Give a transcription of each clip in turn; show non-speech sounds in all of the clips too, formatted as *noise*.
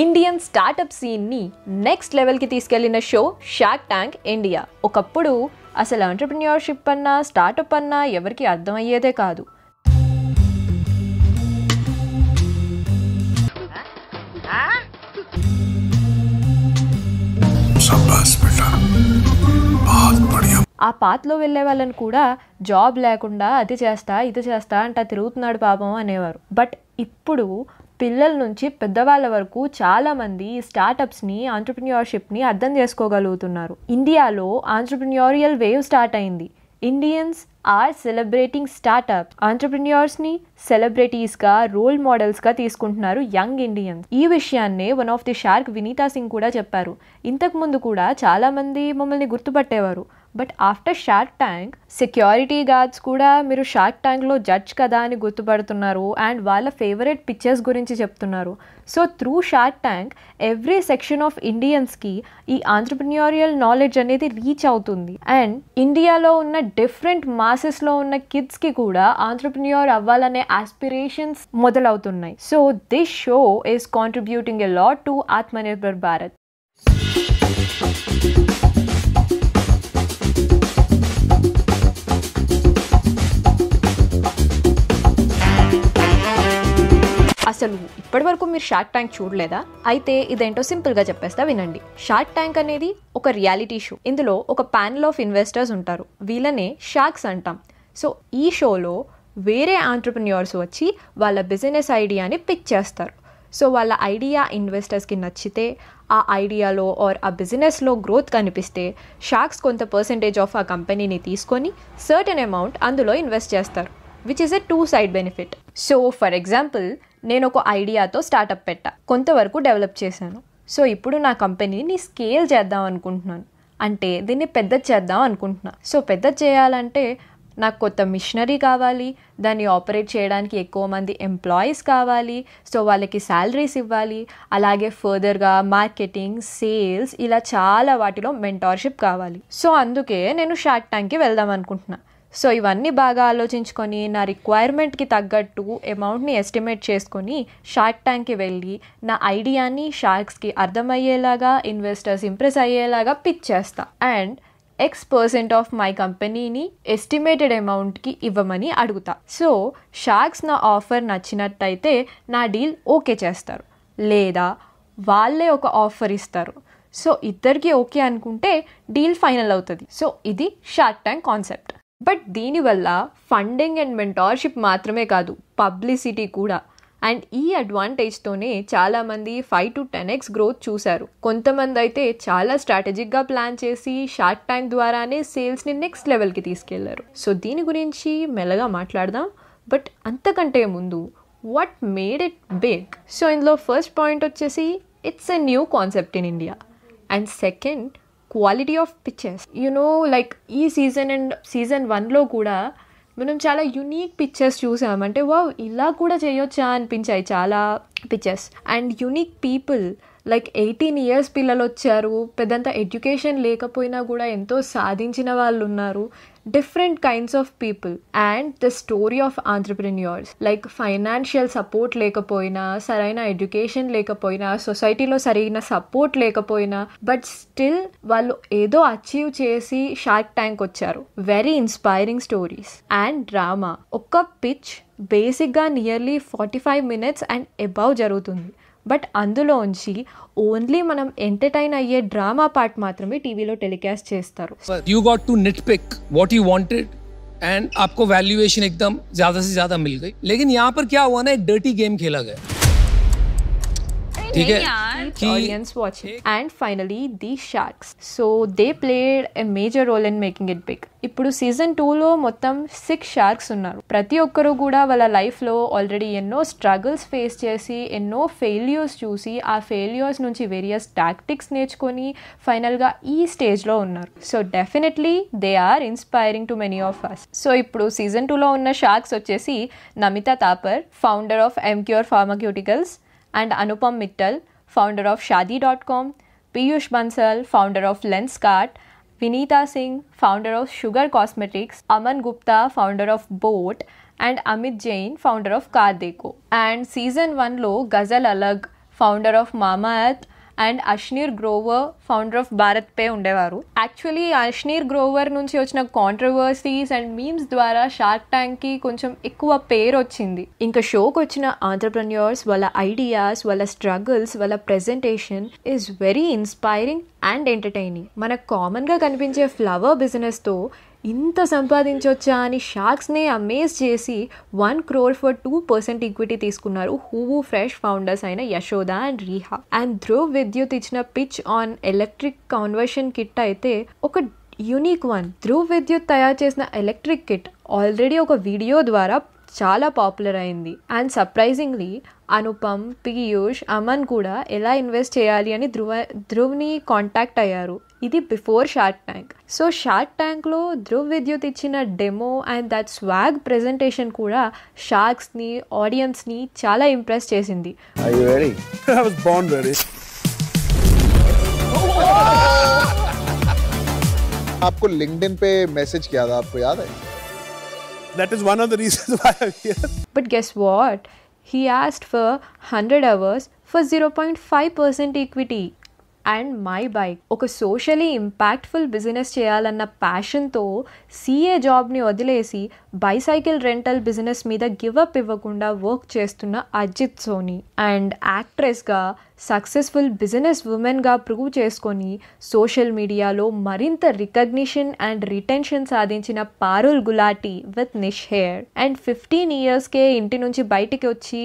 Indian startup సీన్ని next లెవెల్కి తీసుకెళ్లిన show shark tank India ఒకప్పుడు అసలు ఎంటర్ప్రిన్యూర్షిప్ అన్నా స్టార్టప్ అన్నా ఎవరికి అర్థమయ్యేదే కాదు ఆ పాత్రలో వెళ్ళే వాళ్ళని కూడా జాబ్ లేకుండా అది చేస్తా ఇది చేస్తా అంటే తిరుగుతున్నాడు పాపం అనేవారు బట్ ఇప్పుడు పిల్లల నుంచి పెద్దవాళ్ళ వరకు చాలామంది ఈ స్టార్టప్స్ని ఆంటర్ప్రిన్యూర్షిప్ని అర్థం చేసుకోగలుగుతున్నారు ఇండియాలో ఆంటర్ప్రిన్యూరియల్ వేవ్ స్టార్ట్ అయింది ఇండియన్స్ ఆర్ సెలబ్రేటింగ్ స్టార్టప్ ఆంటర్ప్రిన్యూర్స్ని సెలబ్రిటీస్గా రోల్ మోడల్స్గా తీసుకుంటున్నారు యంగ్ ఇండియన్స్ ఈ విషయాన్నే one of the shark Vineeta Singh కూడా చెప్పారు ఇంతకుముందు కూడా చాలామంది మమ్మల్ని గుర్తుపట్టేవారు but after shark tank security guards కూడా మీరు షార్క్ ట్యాంక్లో జడ్జ్ కదా అని గుర్తుపడుతున్నారు అండ్ వాళ్ళ ఫేవరెట్ పిక్చర్స్ గురించి చెప్తున్నారు so through shark tank every section of ఇండియన్స్కి ఈ ఆంటర్ప్రిన్యూరియల్ నాలెడ్జ్ అనేది రీచ్ అవుతుంది అండ్ ఇండియాలో ఉన్న డిఫరెంట్ మాసెస్లో ఉన్న కిడ్స్కి కూడా ఆంటర్ప్రిన్యూర్ అవ్వాలనే ఆస్పిరేషన్స్ మొదలవుతున్నాయి so this show is contributing a lot to Atmanirbhar Bharat మీరు షార్క్ ట్యాంక్ చూడలేదా అయితే ఇదేంటో సింపుల్గా చెప్పేస్తా వినండి షార్క్ ట్యాంక్ అనేది ఒక రియాలిటీ షో ఇందులో ఒక ప్యానల్ ఆఫ్ ఇన్వెస్టర్స్ ఉంటారు వీళ్ళనే షార్క్స్ అంటాం సో ఈ షోలో వేరే ఆంటర్ప్రిన్యూర్స్ వచ్చి వాళ్ళ బిజినెస్ ఐడియాని పిక్ చేస్తారు సో వాళ్ళ ఐడియా ఇన్వెస్టర్స్కి నచ్చితే ఆ ఐడియాలో ఆర్ ఆ బిజినెస్లో గ్రోత్ కనిపిస్తే షార్క్స్ కొంత పర్సంటేజ్ ఆఫ్ ఆ కంపెనీని తీసుకొని సర్టెన్ అమౌంట్ అందులో ఇన్వెస్ట్ చేస్తారు which is a two side benefit so for example నేను ఒక ఐడియాతో స్టార్టప్ పెట్టా కొంతవరకు డెవలప్ చేశాను సో ఇప్పుడు నా కంపెనీని స్కేల్ చేద్దాం అనుకుంటున్నాను అంటే దీన్ని పెద్ద చేద్దాం అనుకుంటున్నా సో పెద్ద చేయాలంటే నాకు కొత్త మిషనరీ కావాలి దాన్ని ఆపరేట్ చేయడానికి ఎక్కువ మంది ఎంప్లాయీస్ కావాలి సో వాళ్ళకి శాలరీస్ ఇవ్వాలి అలాగే ఫర్దర్గా మార్కెటింగ్ సేల్స్ ఇలా చాలా వాటిలో మెంటార్షిప్ కావాలి సో అందుకే నేను షార్ట్ ట్యాంక్కి వెళ్దాం అనుకుంటున్నాను సో ఇవన్నీ బాగా ఆలోచించుకొని నా రిక్వైర్మెంట్కి తగ్గట్టు అమౌంట్ని ఎస్టిమేట్ చేసుకొని షార్క్ ట్యాంక్కి వెళ్ళి నా ఐడియాని షార్క్స్కి అర్థమయ్యేలాగా ఇన్వెస్టర్స్ ఇంప్రెస్ అయ్యేలాగా పిచ్ చేస్తా and x percent of my కంపెనీని ఎస్టిమేటెడ్ అమౌంట్కి ఇవ్వమని అడుగుతా సో షార్క్స్ నా ఆఫర్ నచ్చినట్టయితే నా డీల్ ఓకే చేస్తారు లేదా వాళ్ళే ఒక ఆఫర్ ఇస్తారు సో ఇద్దరికి ఓకే అనుకుంటే డీల్ ఫైనల్ అవుతుంది సో ఇది షార్క్ ట్యాంక్ కాన్సెప్ట్ బట్ దీనివల్ల ఫండింగ్ అండ్ మెంటార్షిప్ మాత్రమే కాదు పబ్లిసిటీ కూడా అండ్ ఈ అడ్వాంటేజ్తోనే చాలామంది five to ten x growth చూశారు కొంతమంది అయితే చాలా స్ట్రాటజిక్గా ప్లాన్ చేసి షార్ట్ ట్యాంక్ ద్వారానే సేల్స్ని నెక్స్ట్ లెవెల్కి తీసుకెళ్లారు సో దీని గురించి మెల్లగా మాట్లాడదాం బట్ అంతకంటే ముందు what made it big so ఇందులో ఫస్ట్ పాయింట్ వచ్చేసి it's a new concept in India and second quality of pictures you know like ఈ సీజన్ అండ్ సీజన్ వన్లో కూడా మనం చాలా యునీక్ పిక్చర్స్ చూసాం అంటే వా ఇలా కూడా చేయొచ్చా అనిపించాయి చాలా pictures and unique people like eighteen years పిల్లలు వచ్చారు పెద్దంత ఎడ్యుకేషన్ లేకపోయినా కూడా ఎంతో సాధించిన వాళ్ళు ఉన్నారు different kinds of people and the story of entrepreneurs like financial support లేకపోయినా సరైన ఎడ్యుకేషన్ లేకపోయినా సొసైటీలో సరైన సపోర్ట్ లేకపోయినా బట్ స్టిల్ వాళ్ళు ఏదో అచీవ్ చేసి షార్క్ ట్యాంక్ వచ్చారు very inspiring stories and drama ఒక పిచ్ బేసిక్గా nearly forty five minutes and above జరుగుతుంది बट అందులోంచి ఓన్లీ మనం ఎంటర్‌టైన్ అయ్యే డ్రామా పార్ట్ మాత్రమే టీవీలో టెలికాస్ట్ చేస్తారు you got to nitpick what you wanted and आपको वैल्यूएशन एकदम ज्यादा से ज्यादा मिल गई लेकिन यहां पर क्या हुआ ना एक डर्टी गेम खेला गया ठीक है कि audience watching and finally the షార్క్స్ so they played a major role in making it big ఇప్పుడు సీజన్ టూలో మొత్తం సిక్స్ షార్క్స్ ఉన్నారు ప్రతి ఒక్కరు కూడా వాళ్ళ లైఫ్లో ఆల్రెడీ ఎన్నో స్ట్రగుల్స్ ఫేస్ చేసి ఎన్నో ఫెయిల్యూర్స్ చూసి ఆ ఫెయిల్యూర్స్ నుంచి వేరియస్ టాక్టిక్స్ నేర్చుకొని ఫైనల్గా ఈ స్టేజ్లో ఉన్నారు so definitely they are inspiring to many of us so ఇప్పుడు సీజన్ టూలో ఉన్న షార్క్స్ వచ్చేసి Namita Thapar founder of Emcure pharmaceuticals and Anupam Mittal, founder of Shadi.com, Piyush Bansal, founder of Lenskart, Vinita Singh, founder of Sugar Cosmetics, Aman Gupta, founder of Boat, and Amit Jain, founder of Kardeko. And season 1 lo Ghazal Alag, founder of Mamaearth, and Ashneer Grover founder of BharatPe ఉండేవారు actually Ashneer Grover నుంచి వచ్చిన controversies and memes ద్వారా shark ట్యాంక్కి కొంచెం ఎక్కువ పేరు వచ్చింది ఇంకా షోకి వచ్చిన ఆంటర్ప్రన్యూర్స్ వాళ్ళ ఐడియాస్ వాళ్ళ స్ట్రగుల్స్ వాళ్ళ presentation is very inspiring and entertaining మనకు కామన్గా కనిపించే ఫ్లవర్ బిజినెస్తో ఇంత సంపాదించవచ్చా అని షాక్స్నే అమేజ్ చేసి one crore for two percent equity తీసుకున్నారు హూవు ఫ్రెష్ ఫౌండర్స్ అయిన యశోద అండ్ రీహా అండ్ ధ్రువ్ విద్యుత్ ఇచ్చిన pitch on electric conversion kit అయితే ఒక యూనిక్ వన్ ధ్రువ్ విద్యుత్ తయారు చేసిన ఎలక్ట్రిక్ కిట్ ఆల్రెడీ ఒక వీడియో ద్వారా చాలా పాపులర్ అయింది అండ్ సర్ప్రైజింగ్లీ అనుపమ్ పీయూష్ అమన్ కూడా ఎలా ఇన్వెస్ట్ చేయాలి అని ధ్రువ ధ్రువ్ని కాంటాక్ట్ అయ్యారు ఇది before shark tank so shark ట్యాంక్లో ధ్రువ్ విద్యుత్ ఇచ్చిన demo and that swag presentation కూడా షార్క్స్ని ఆడియన్స్ని చాలా *laughs* *laughs* आपको लिंक्डइन पे मैसेज किया था आपको याद है that is one of the reasons why I am here but guess what he asked for 100 hours for 0.5% equity and my bike ఒక సోషలీ ఇంపాక్ట్ఫుల్ బిజినెస్ చేయాలన్న ప్యాషన్తో సీఏ జాబ్ని వదిలేసి బైసైకిల్ రెంటల్ బిజినెస్ మీద గివప్ ఇవ్వకుండా వర్క్ చేస్తున్న Ajit Soni and యాక్ట్రెస్గా successful business ఉమెన్గా ప్రూవ్ చేసుకొని సోషల్ మీడియాలో మరింత రికగ్నిషన్ అండ్ రిటెన్షన్ సాధించిన Parul Gulati with Nish hair and fifteen ఇయర్స్కే ఇంటి నుంచి బయటికి వచ్చి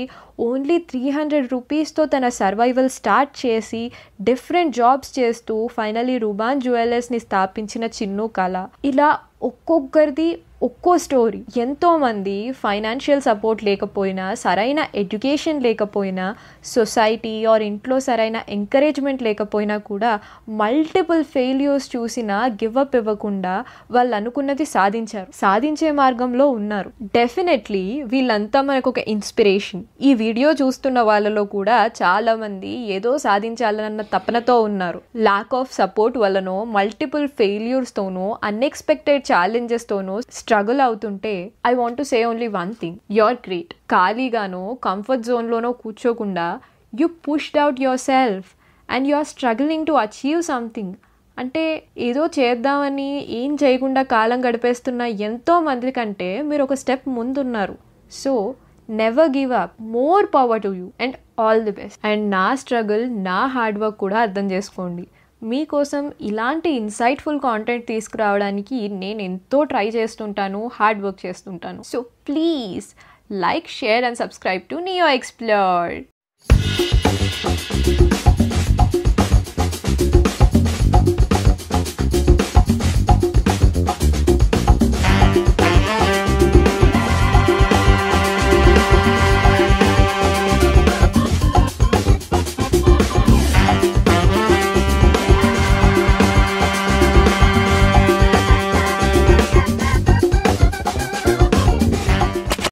ఓన్లీ త్రీ హండ్రెడ్ రూపీస్తో తన సర్వైవల్ స్టార్ట్ చేసి డిఫరెంట్ జాబ్స్ చేస్తూ ఫైనలీ రుబాన్ జ్యువెలర్స్ని స్థాపించిన చిన్ను కళ ఇలా ఒక్కొక్కరిది ఒక్కో స్టోరీ ఎంతోమంది ఫైనాన్షియల్ సపోర్ట్ లేకపోయినా సరైన ఎడ్యుకేషన్ లేకపోయినా సొసైటీ ఆర్ ఇంట్లో సరైన ఎంకరేజ్మెంట్ లేకపోయినా కూడా మల్టిపుల్ ఫెయిల్యూర్స్ చూసినా గివప్ ఇవ్వకుండా వాళ్ళు అనుకున్నది సాధించారు సాధించే మార్గంలో ఉన్నారు డెఫినెట్లీ వీళ్ళంతా మనకు ఒక ఇన్స్పిరేషన్ ఈ వీడియో చూస్తున్న వాళ్ళలో కూడా చాలామంది ఏదో సాధించాలన్న తపనతో ఉన్నారు లాక్ ఆఫ్ సపోర్ట్ వల్లనో మల్టిపుల్ ఫెయిల్యూర్స్తోనో అన్ఎక్స్పెక్టెడ్ ఛాలెంజెస్తోనో స్ట్రగుల్ అవుతుంటే I want to say only one thing your great ఖాళీగానో కంఫర్ట్ జోన్లోనో కూర్చోకుండా you pushed out yourself and you are struggling to achieve something అంటే ఏదో చేద్దామని ఏం చేయకుండా కాలం గడిపేస్తున్న ఎంతో మంది కంటే మీరు ఒక స్టెప్ ముందున్నారు so never give up more power to you and all the best and నా స్ట్రగుల్ నా హార్డ్ వర్క్ కూడా అర్థం చేసుకోండి మీకోసం ఇలాంటి ఇన్సైట్ఫుల్ కాంటెంట్ తీసుకురావడానికి నేను ఎంతో ట్రై చేస్తుంటాను హార్డ్ వర్క్ చేస్తుంటాను so please like share and subscribe to Neo explore